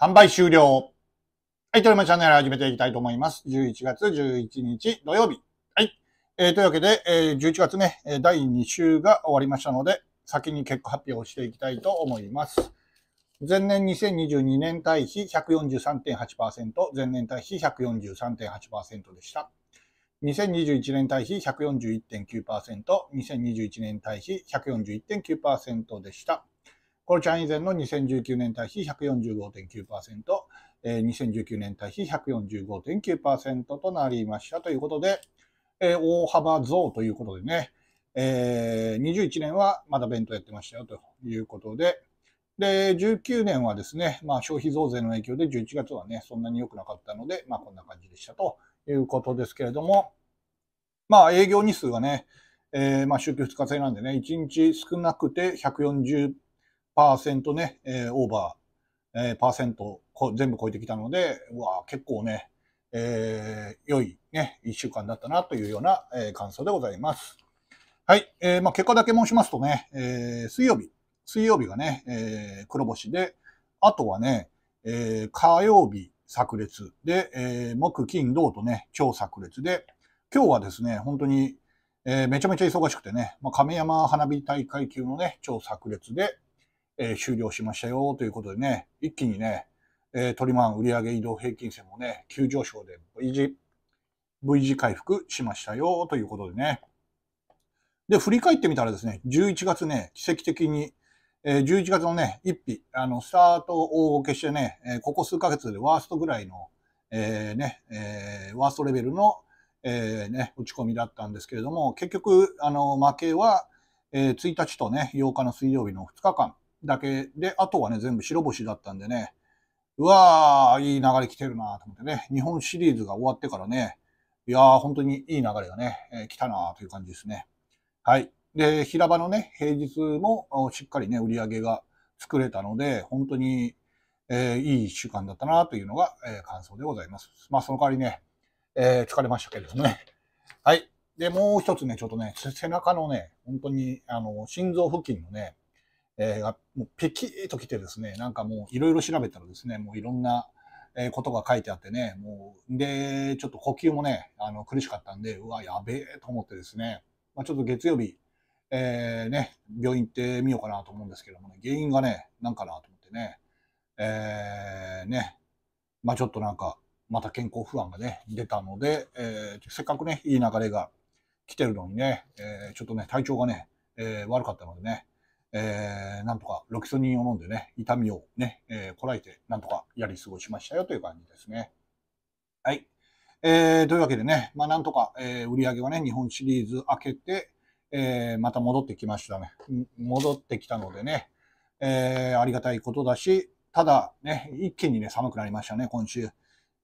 販売終了。はい、トリマチャンネル始めていきたいと思います。11月11日土曜日。はい。えー、というわけで、えー、11月ね、第2週が終わりましたので、先に結果発表していきたいと思います。前年2022年対比143.8%、前年対比143.8%でした。2021年対比141.9%、2021年対比141.9%でした。コロちゃん以前の2019年対比145.9%、えー、2019年対比145.9%となりましたということで、えー、大幅増ということでね、えー、21年はまだ弁当やってましたよということで、で、19年はですね、まあ消費増税の影響で11月はね、そんなに良くなかったので、まあこんな感じでしたということですけれども、まあ営業日数がね、えー、まあ週休2日制なんでね、1日少なくて140パーセントね、えー、オーバー、えー、パーセントこ全部超えてきたので、うわ結構ね、えー、良いね、1週間だったなというような、えー、感想でございます。はい。えー、まあ、結果だけ申しますとね、えー、水曜日、水曜日がね、えー、黒星で、あとはね、えー、火曜日炸裂で、えー、木、金、銅とね、超炸裂で、今日はですね、本当に、えー、めちゃめちゃ忙しくてね、まあ、亀山花火大会級のね、超炸裂で、えー、終了しましたよということでね、一気にね、えー、トリマン売上移動平均線もね、急上昇で V 字、V 字回復しましたよということでね。で、振り返ってみたらですね、11月ね、奇跡的に、えー、11月のね、1日、あの、スタートを消けしてね、えー、ここ数ヶ月でワーストぐらいの、えー、ね、えー、ワーストレベルの、えー、ね、落ち込みだったんですけれども、結局、あの、負けは、えー、1日とね、8日の水曜日の2日間、だけで、あとはね、全部白星だったんでね、うわー、いい流れ来てるなと思ってね、日本シリーズが終わってからね、いやー、本当にいい流れがね、えー、来たなという感じですね。はい。で、平場のね、平日もしっかりね、売り上げが作れたので、本当に、えー、いい1週間だったなというのが、えー、感想でございます。まあ、その代わりね、え疲れましたけれどもね。はい。で、もう一つね、ちょっとね、背中のね、本当に、あの、心臓付近のね、えが、もうピキッと来てですね、なんかもういろいろ調べたらですね、もういろんな、えことが書いてあってね、もう、で、ちょっと呼吸もね、あの、苦しかったんで、うわ、やべえと思ってですね、まあ、ちょっと月曜日、えー、ね、病院行ってみようかなと思うんですけどもね、原因がね、なんかなと思ってね、えー、ね、まあ、ちょっとなんか、また健康不安がね、出たので、えー、せっかくね、いい流れが来てるのにね、えちょっとね、体調がね、え悪かったのでね、えー、なんとかロキソニンを飲んでね、痛みをね、えー、こらえて、なんとかやり過ごしましたよという感じですね。はい。えー、というわけでね、まあ、なんとか、えー、売り上げはね、日本シリーズ明けて、えー、また戻ってきましたね。戻ってきたのでね、えー、ありがたいことだし、ただね、一気にね、寒くなりましたね、今週。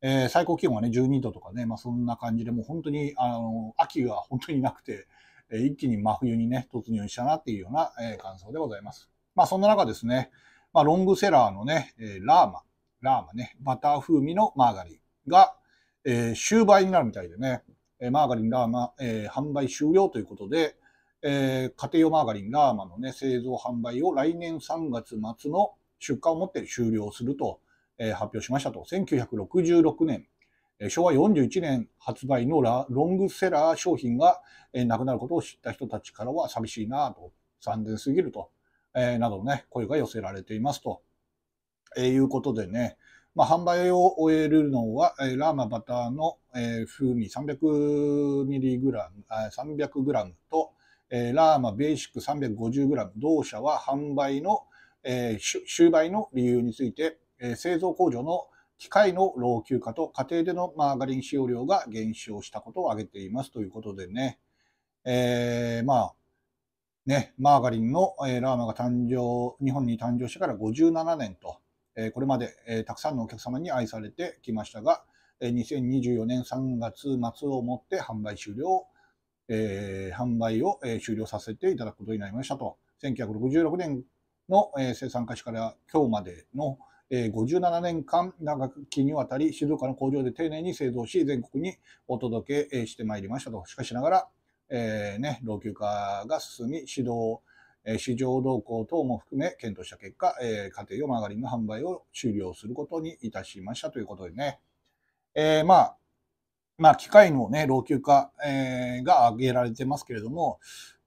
えー、最高気温はね、12度とかね、まあ、そんな感じで、もう本当に、あの、秋が本当になくて、え一気に真冬にね、突入したなっていうような、え感想でございます。まあ、そんな中ですね、まあ、ロングセラーのね、えラーマ、ラーマね、バター風味のマーガリンが、えー、終売になるみたいでね、えマーガリン、ラーマ、えー、販売終了ということで、えー、家庭用マーガリン、ラーマのね、製造販売を来年3月末の出荷をもって終了すると、えー、発表しましたと。1966年昭和41年発売のロングセラー商品がなくなることを知った人たちからは寂しいなと、残念すぎると、えー、などね、声が寄せられていますと、えー、いうことでね、まあ、販売を終えるのは、えー、ラーマバターの、えー、風味 300mg、300g と、えー、ラーマベーシック 350g、同社は販売の、えー、終売の理由について、えー、製造工場の機械の老朽化と家庭でのマーガリン使用量が減少したことを挙げていますということでね、えー、まあ、ね、マーガリンの、えー、ラーマが誕生、日本に誕生してから57年と、えー、これまで、えー、たくさんのお客様に愛されてきましたが、えー、2024年3月末をもって販売終了、えー、販売を、えー、終了させていただくことになりましたと、1966年の、えー、生産開始から今日までの、え57年間長きにわたり静岡の工場で丁寧に製造し全国にお届けしてまいりましたとしかしながら、えー、ね、老朽化が進み指導市場動向等も含め検討した結果、えー、家庭用マーガリンの販売を終了することにいたしましたということでね、えー、まあ、まあ、機械のね、老朽化、えー、が挙げられてますけれども、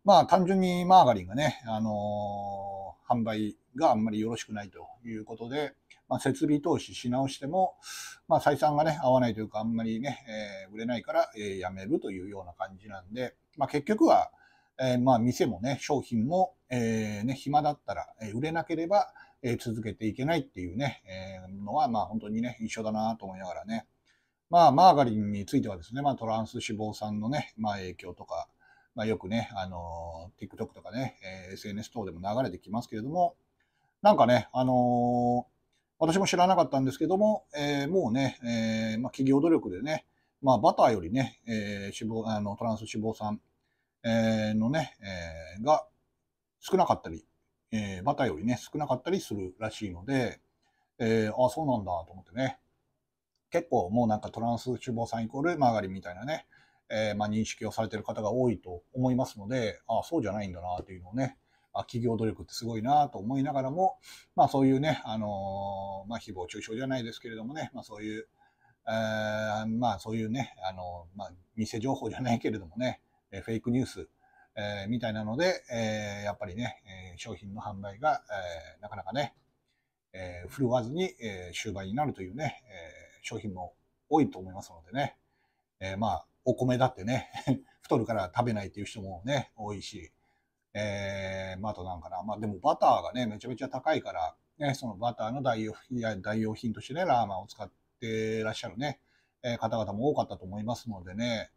まあ、単純にマーガリンがね、あの販売があんまりよろしくないということで、まあ、設備投資し直しても、まあ、採算がね、合わないというか、あんまりね、えー、売れないから、えー、やめるというような感じなんで、まあ、結局は、えー、まあ、店もね、商品も、えー、ね、暇だったら、えー、売れなければ、えー、続けていけないっていうね、えー、のは、まあ、本当にね、一緒だなと思いながらね。まあ、マーガリンについてはですね、まあ、トランス脂肪酸のね、まあ、影響とか、まあ、よくね、あの、TikTok とかね、えー、SNS 等でも流れてきますけれども、なんかね、あの私も知らなかったんですけども、えー、もうね、えー、まあ、企業努力でね、まあ、バターよりね、えー、脂肪あのトランス脂肪酸、えのね、えが少なかったり、えバターよりね、少なかったりするらしいので、えああ、そうなんだと思ってね、結構もうなんかトランス脂肪酸イコールマーガリンみたいなね、えまあ、認識をされてる方が多いと思いますので、あそうじゃないんだなっていうのをね、企業努力ってすごいなと思いながらも、まあそういうね、あのまあ誹謗中傷じゃないですけれどもね、まあそういう、えー、まあそういうね、あのまあ偽情報じゃないけれどもね、フェイクニュース、えー、みたいなので、えー、やっぱりね、え商品の販売が、えなかなかね、え振るわずに、え終売になるというね、え商品も多いと思いますのでね、えまあお米だってね 太るから食べないっていう人もね、多いし、えー、まあ、あとなんかな。まあ、でもバターがね、めちゃめちゃ高いから、ね、そのバターの代用代用品としてね、ラーマンを使ってらっしゃるね、えー、方々も多かったと思いますのでね、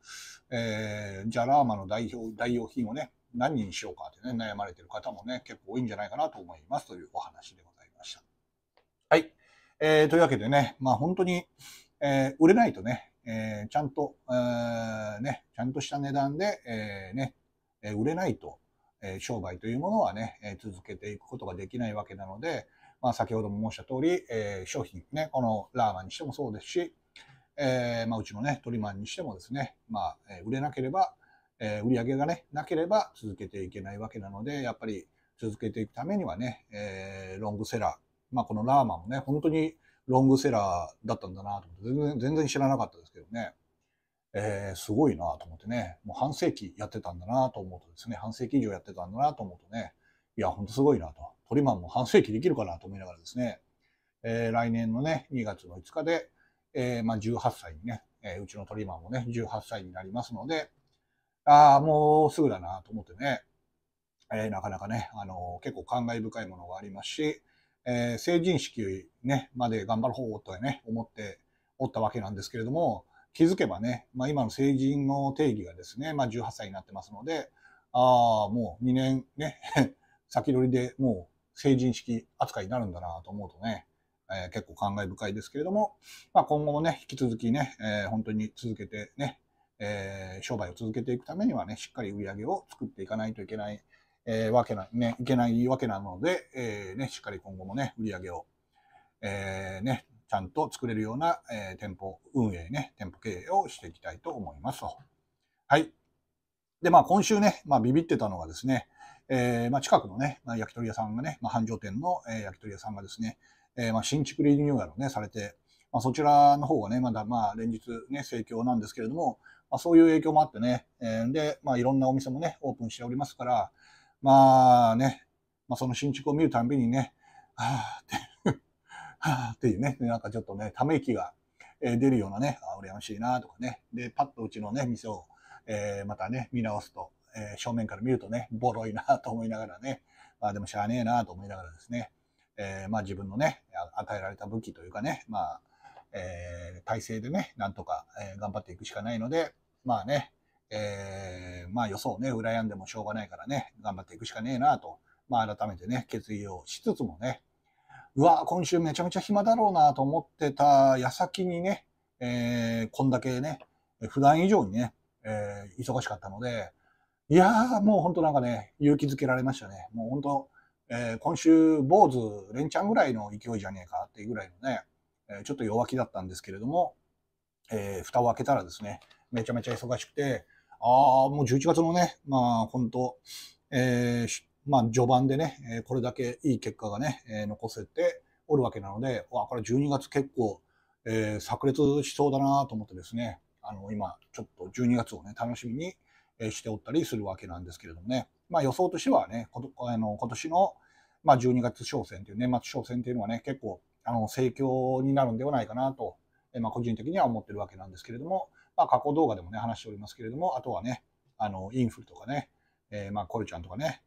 えー、じゃあラーマンの代表代用品をね、何にしようかってね、悩まれてる方もね、結構多いんじゃないかなと思いますというお話でございました。はい。えー、というわけでね、まあ本当に、えー、売れないとね、えー、ちゃんと、えー、ね、ちゃんとした値段で、えー、ね、えー、売れないと、え商売というものはね、え続けていくことができないわけなので、まあ、先ほども申した通り、え商品ね、このラーマンにしてもそうですし、えまあ、うちのね、トリマンにしてもですね、まあ、え売れなければ、え売り上げがね、なければ続けていけないわけなので、やっぱり続けていくためにはね、えロングセラー、まあ、このラーマンもね、本当にロングセラーだったんだなと思って、全然、全然知らなかったですけどね。えー、すごいなと思ってね、もう半世紀やってたんだなと思うとですね、半世紀以上やってたんだなと思うとね、いや、ほんとすごいなと。トリマンも半世紀できるかなと思いながらですね、えー、来年のね、2月の5日で、えー、まあ、18歳にね、えうちのトリマンもね、18歳になりますので、ああ、もうすぐだなと思ってね、えなかなかね、あの結構感慨深いものがありますし、え成人式、ね、まで頑張る方法とね、思っておったわけなんですけれども、気づけばね、まあ、今の成人の定義がですね、まあ、18歳になってますので、ああ、もう2年ね、先取りでもう成人式扱いになるんだなと思うとね、えー、結構感慨深いですけれども、まあ、今後もね、引き続きね、えー、本当に続けてね、えー、商売を続けていくためにはね、しっかり売り上げを作っていかないといけない、えわけな、ね、いけないわけなので、えね、しっかり今後もね、売り上げを、えね、ちゃんと作れるような、えー、店舗運営ね、店舗経営をしていきたいと思いますと。はい。で、まあ今週ね、まあビビってたのがですね、えー、まあ近くのね、まあ、焼き鳥屋さんがね、まあ繁盛店の、えー、焼き鳥屋さんがですね、えー、まあ新築リニューアルをね、されて、まあそちらの方がね、まだまあ連日ね、盛況なんですけれども、まあそういう影響もあってね、えー、で、まあいろんなお店もね、オープンしておりますから、まあね、まあその新築を見るたびにね、ああって、っていうね、なんかちょっとね、ため息が出るようなね、あ、羨ましいなとかね。で、パッとうちのね、店を、えー、またね、見直すと、えー、正面から見るとね、ボロいなと思いながらね、まあでもしゃあねえなと思いながらですね、えー、まあ自分のね、与えられた武器というかね、まあ、えー、体制でね、なんとか、えー、頑張っていくしかないので、まあね、えー、まあ予想ね、羨んでもしょうがないからね、頑張っていくしかねえなと、まあ改めてね、決意をしつつもね、うわ、今週めちゃめちゃ暇だろうなと思ってた矢先にね、えー、こんだけね、普段以上にね、えー、忙しかったので、いやー、もうほんとなんかね、勇気づけられましたね。もうほんと、えー、今週、坊主、レンちゃんぐらいの勢いじゃねえかっていうぐらいのね、えちょっと弱気だったんですけれども、えー、蓋を開けたらですね、めちゃめちゃ忙しくて、ああ、もう11月のね、まあ、本当えー、まあ、序盤でね、これだけいい結果がね、残せておるわけなので、わ、これ12月結構、えー、炸裂しそうだなと思ってですね、あの、今、ちょっと12月をね、楽しみにしておったりするわけなんですけれどもね、まあ予想としてはね、あの今年の、まあ、12月商戦という年末商戦というのはね、結構、あの、盛況になるんではないかなと、まあ個人的には思ってるわけなんですけれども、まあ過去動画でもね、話しておりますけれども、あとはね、あの、インフルとかね、えー、まあコルちゃんとかね、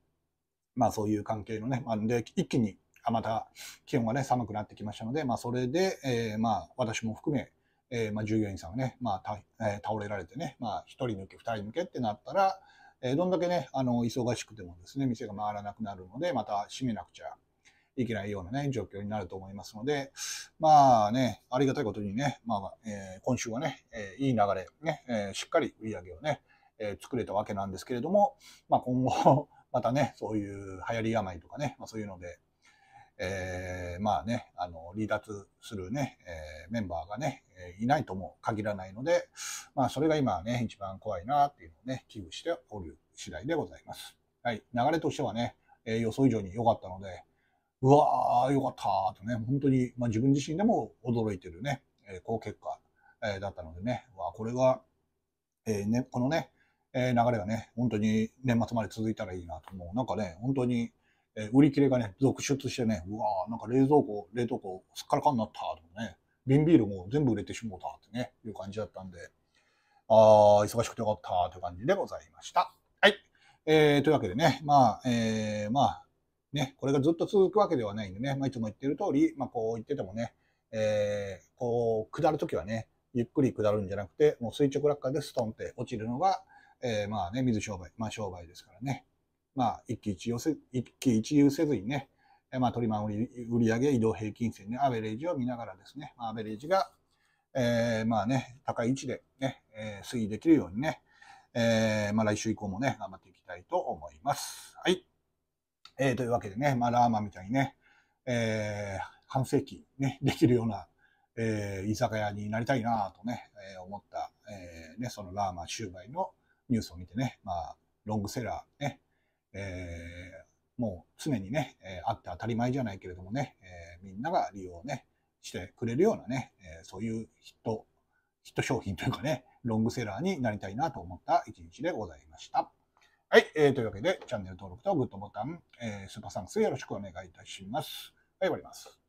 まあそういう関係のね、まあ、で一気にあまた気温がね、寒くなってきましたので、まあそれで、えー、まあ私も含め、えー、まあ従業員さんはね、まあた、えー、倒れられてね、まあ一人抜け、二人抜けってなったら、えー、どんだけね、あの、忙しくてもですね、店が回らなくなるので、また閉めなくちゃいけないようなね、状況になると思いますので、まあね、ありがたいことにね、まあ、えー、今週はね、えー、いい流れ、ね、えー、しっかり売り上げをね、えー、作れたわけなんですけれども、まあ今後またね、そういう流行り病とかね、まあ、そういうので、えー、まあね、あの、離脱するね、えー、メンバーがね、いないとも限らないので、まあ、それが今ね、一番怖いなっていうのをね、危惧しておる次第でございます。はい、流れとしてはね、えー、予想以上に良かったので、うわー、良かったとね、本当に、まあ、自分自身でも驚いてるね、え好結果、えだったのでね、わこれは、えね、このね、えー、流れがね、本当に年末まで続いたらいいなと思う。なんかね、本当に、えー、売り切れがね、続出してね、うわーなんか冷蔵庫、冷凍庫、すっからかんなったとかね、瓶ビールも全部売れてしもうたってね、いう感じだったんで、あー、忙しくてよかったという感じでございました。はい。えー、というわけでね、まあ、えー、まあ、ね、これがずっと続くわけではないんでね、まあ、いつも言ってる通り、まあ、こう言っててもね、えー、こう、下るときはね、ゆっくり下るんじゃなくて、もう垂直落下でストンって落ちるのが、えー、まあね、水商売、まあ商売ですからね。まあ、一喜一憂せ、一喜一憂せずにね、えー、まあ、取り回り売上移動平均線ね、アベレージを見ながらですね、まあ、アベレージが、えー、まあね、高い位置でね、えー、推移できるようにね、えー、まあ来週以降もね、頑張っていきたいと思います。はい。えー、というわけでね、まあラーマみたいにね、えー、半世紀ね、できるような、えー、居酒屋になりたいなとね、えー、思った、えー、ね、そのラーマシューマイの、ニュースを見てね、まあ、ロングセラーね、えー、もう常にね、えあって当たり前じゃないけれどもね、えみんなが利用ね、してくれるようなね、えそういうヒット、ヒット商品というかね、ロングセラーになりたいなと思った一日でございました。はい、えー、というわけで、チャンネル登録とグッドボタン、えー、スーパーサンクスよろしくお願いいたします。はい、終わります。